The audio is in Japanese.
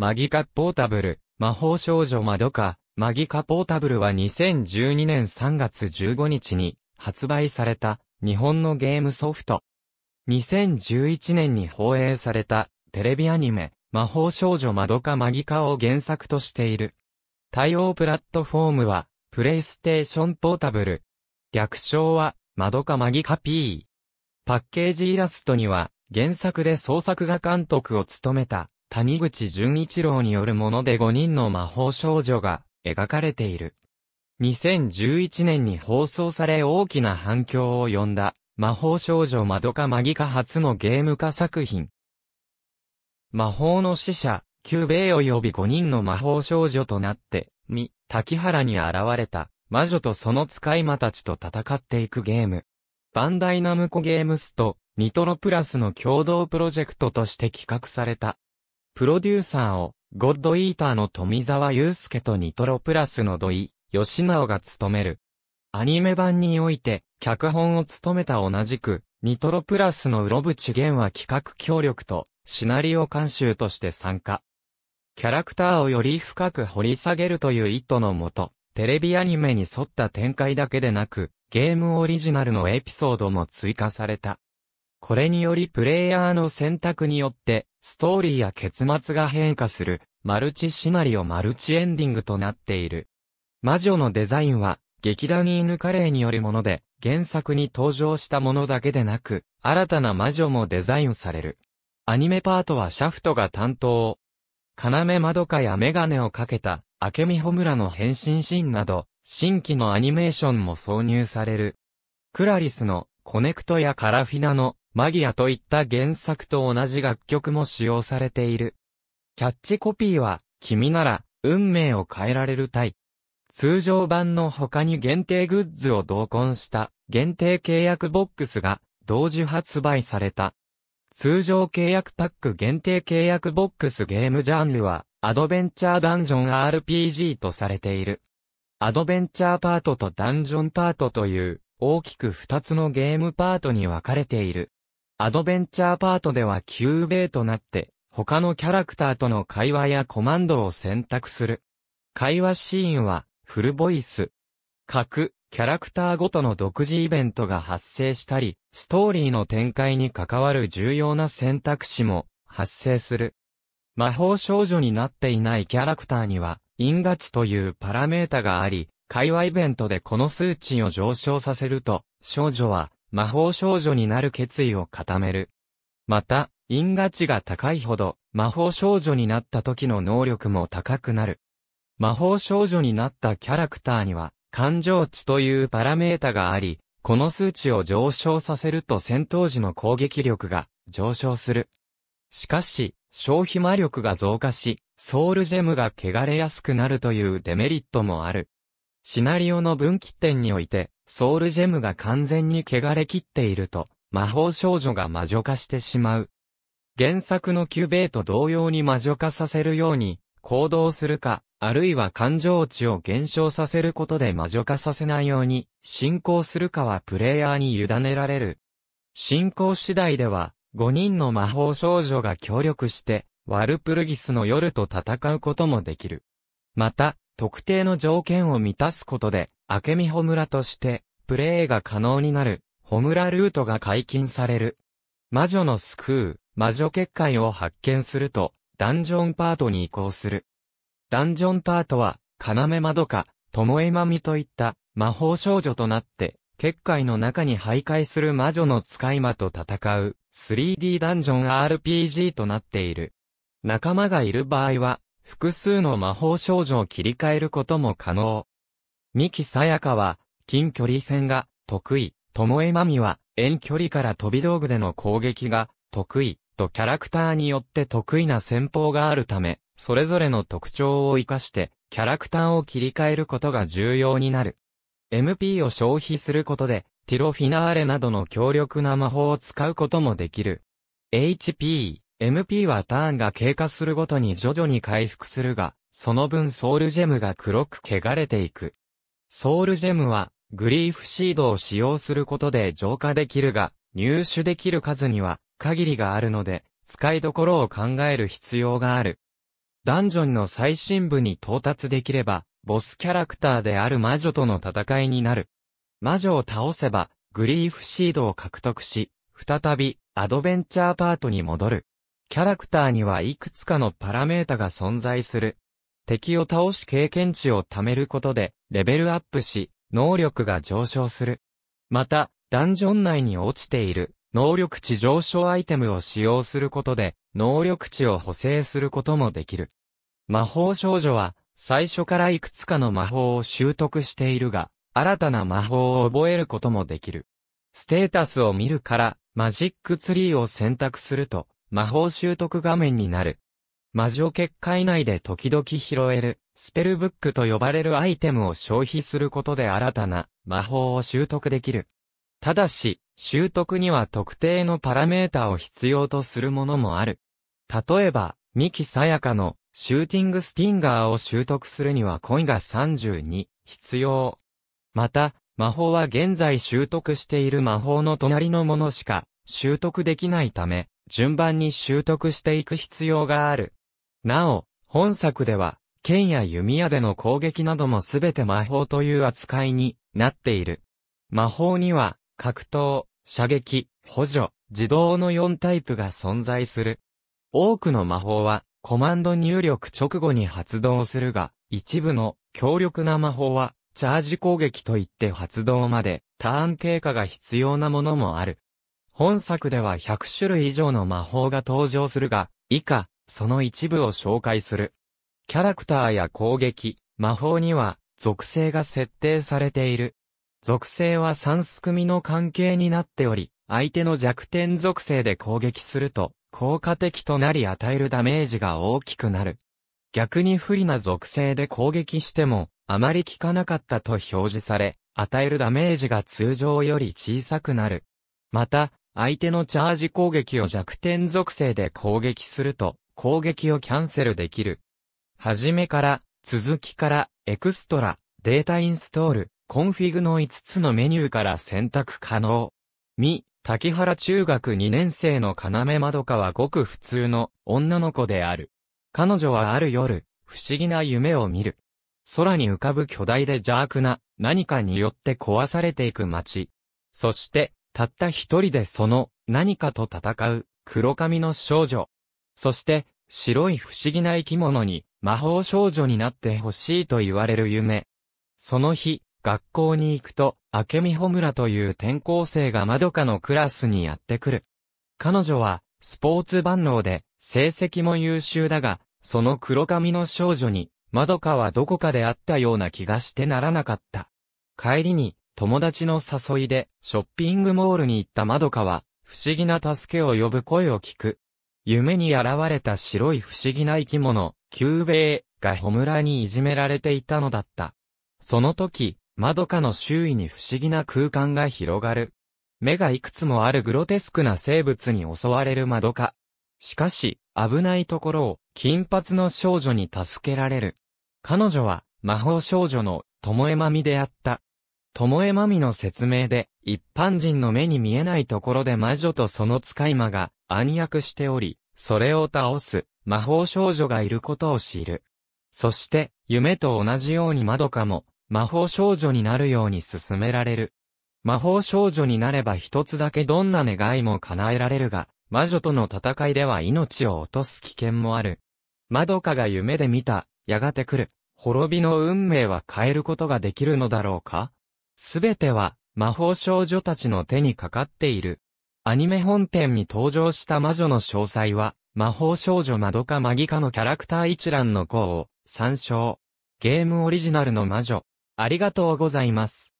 マギカポータブル、魔法少女マドカ、マギカポータブルは2012年3月15日に発売された日本のゲームソフト。2011年に放映されたテレビアニメ、魔法少女マドカマギカを原作としている。対応プラットフォームは、プレイステーションポータブル。略称は、マドカマギカ P。パッケージイラストには、原作で創作画監督を務めた、谷口淳一郎によるもので5人の魔法少女が描かれている。2011年に放送され大きな反響を呼んだ魔法少女マドカマギカ初のゲーム化作品。魔法の使者、キューベイ及び5人の魔法少女となって、み、滝原に現れた魔女とその使い魔たちと戦っていくゲーム。バンダイナムコゲームスとニトロプラスの共同プロジェクトとして企画された。プロデューサーを、ゴッドイーターの富澤祐介とニトロプラスの土井、吉直が務める。アニメ版において、脚本を務めた同じく、ニトロプラスのぶち。源は企画協力と、シナリオ監修として参加。キャラクターをより深く掘り下げるという意図のもと、テレビアニメに沿った展開だけでなく、ゲームオリジナルのエピソードも追加された。これによりプレイヤーの選択によって、ストーリーや結末が変化する、マルチシナリオマルチエンディングとなっている。魔女のデザインは、劇団犬カレーによるもので、原作に登場したものだけでなく、新たな魔女もデザインされる。アニメパートはシャフトが担当。要まどかやメガネをかけた、明美ムラの変身シーンなど、新規のアニメーションも挿入される。クラリスのコネクトやカラフィナのマギアといった原作と同じ楽曲も使用されている。キャッチコピーは、君なら、運命を変えられるイ。通常版の他に限定グッズを同梱した限定契約ボックスが同時発売された。通常契約パック限定契約ボックスゲームジャンルはアドベンチャーダンジョン RPG とされている。アドベンチャーパートとダンジョンパートという大きく2つのゲームパートに分かれている。アドベンチャーパートではキューベイとなって、他のキャラクターとの会話やコマンドを選択する。会話シーンは、フルボイス。各、キャラクターごとの独自イベントが発生したり、ストーリーの展開に関わる重要な選択肢も発生する。魔法少女になっていないキャラクターには、因果値というパラメータがあり、会話イベントでこの数値を上昇させると、少女は魔法少女になる決意を固める。また、因果値が高いほど、魔法少女になった時の能力も高くなる。魔法少女になったキャラクターには、感情値というパラメータがあり、この数値を上昇させると戦闘時の攻撃力が上昇する。しかし、消費魔力が増加し、ソウルジェムが汚れやすくなるというデメリットもある。シナリオの分岐点において、ソウルジェムが完全に汚れきっていると、魔法少女が魔女化してしまう。原作のキュベイと同様に魔女化させるように、行動するか、あるいは感情値を減少させることで魔女化させないように、進行するかはプレイヤーに委ねられる。進行次第では、5人の魔法少女が協力して、ワルプルギスの夜と戦うこともできる。また、特定の条件を満たすことで、明美穂村として、プレイが可能になる、穂村ルートが解禁される。魔女の救う、魔女結界を発見すると、ダンジョンパートに移行する。ダンジョンパートは、要窓か、巴も美まみといった魔法少女となって、結界の中に徘徊する魔女の使い魔と戦う 3D ダンジョン RPG となっている。仲間がいる場合は、複数の魔法少女を切り替えることも可能。三木さやかは、近距離戦が得意、ともえまみは、遠距離から飛び道具での攻撃が得意、とキャラクターによって得意な戦法があるため、それぞれの特徴を活かして、キャラクターを切り替えることが重要になる。MP を消費することで、ティロフィナーレなどの強力な魔法を使うこともできる。HP、MP はターンが経過するごとに徐々に回復するが、その分ソウルジェムが黒く汚れていく。ソウルジェムは、グリーフシードを使用することで浄化できるが、入手できる数には限りがあるので、使いどころを考える必要がある。ダンジョンの最深部に到達できれば、ボスキャラクターである魔女との戦いになる。魔女を倒せば、グリーフシードを獲得し、再び、アドベンチャーパートに戻る。キャラクターにはいくつかのパラメータが存在する。敵を倒し経験値を貯めることで、レベルアップし、能力が上昇する。また、ダンジョン内に落ちている、能力値上昇アイテムを使用することで、能力値を補正することもできる。魔法少女は、最初からいくつかの魔法を習得しているが、新たな魔法を覚えることもできる。ステータスを見るから、マジックツリーを選択すると、魔法習得画面になる。魔女結界内で時々拾える、スペルブックと呼ばれるアイテムを消費することで新たな魔法を習得できる。ただし、習得には特定のパラメータを必要とするものもある。例えば、ミキサヤカのシューティングスティンガーを習得するにはコイが32必要。また、魔法は現在習得している魔法の隣のものしか習得できないため、順番に習得していく必要がある。なお、本作では、剣や弓矢での攻撃などもすべて魔法という扱いになっている。魔法には、格闘、射撃、補助、自動の4タイプが存在する。多くの魔法は、コマンド入力直後に発動するが、一部の強力な魔法は、チャージ攻撃といって発動まで、ターン経過が必要なものもある。本作では100種類以上の魔法が登場するが、以下、その一部を紹介する。キャラクターや攻撃、魔法には、属性が設定されている。属性は3すくみの関係になっており、相手の弱点属性で攻撃すると、効果的となり与えるダメージが大きくなる。逆に不利な属性で攻撃しても、あまり効かなかったと表示され、与えるダメージが通常より小さくなる。また、相手のチャージ攻撃を弱点属性で攻撃すると、攻撃をキャンセルできる。はじめから、続きから、エクストラ、データインストール、コンフィグの5つのメニューから選択可能。み、滝原中学2年生の要まどかはごく普通の女の子である。彼女はある夜、不思議な夢を見る。空に浮かぶ巨大で邪悪な何かによって壊されていく街。そして、たった一人でその何かと戦う黒髪の少女。そして白い不思議な生き物に魔法少女になってほしいと言われる夢。その日、学校に行くと、明美穂村という転校生がまどかのクラスにやってくる。彼女は、スポーツ万能で、成績も優秀だが、その黒髪の少女に、まどかはどこかで会ったような気がしてならなかった。帰りに、友達の誘いでショッピングモールに行った窓かは、不思議な助けを呼ぶ声を聞く。夢に現れた白い不思議な生き物、キ兵がホムラにいじめられていたのだった。その時、窓かの周囲に不思議な空間が広がる。目がいくつもあるグロテスクな生物に襲われる窓か。しかし、危ないところを、金髪の少女に助けられる。彼女は、魔法少女の、ともえまみであった。ともえまみの説明で、一般人の目に見えないところで魔女とその使い魔が暗躍しており、それを倒す魔法少女がいることを知る。そして、夢と同じように窓かも魔法少女になるように進められる。魔法少女になれば一つだけどんな願いも叶えられるが、魔女との戦いでは命を落とす危険もある。窓かが夢で見た、やがて来る、滅びの運命は変えることができるのだろうかすべては魔法少女たちの手にかかっている。アニメ本編に登場した魔女の詳細は、魔法少女マドカマギカのキャラクター一覧の項を参照。ゲームオリジナルの魔女。ありがとうございます。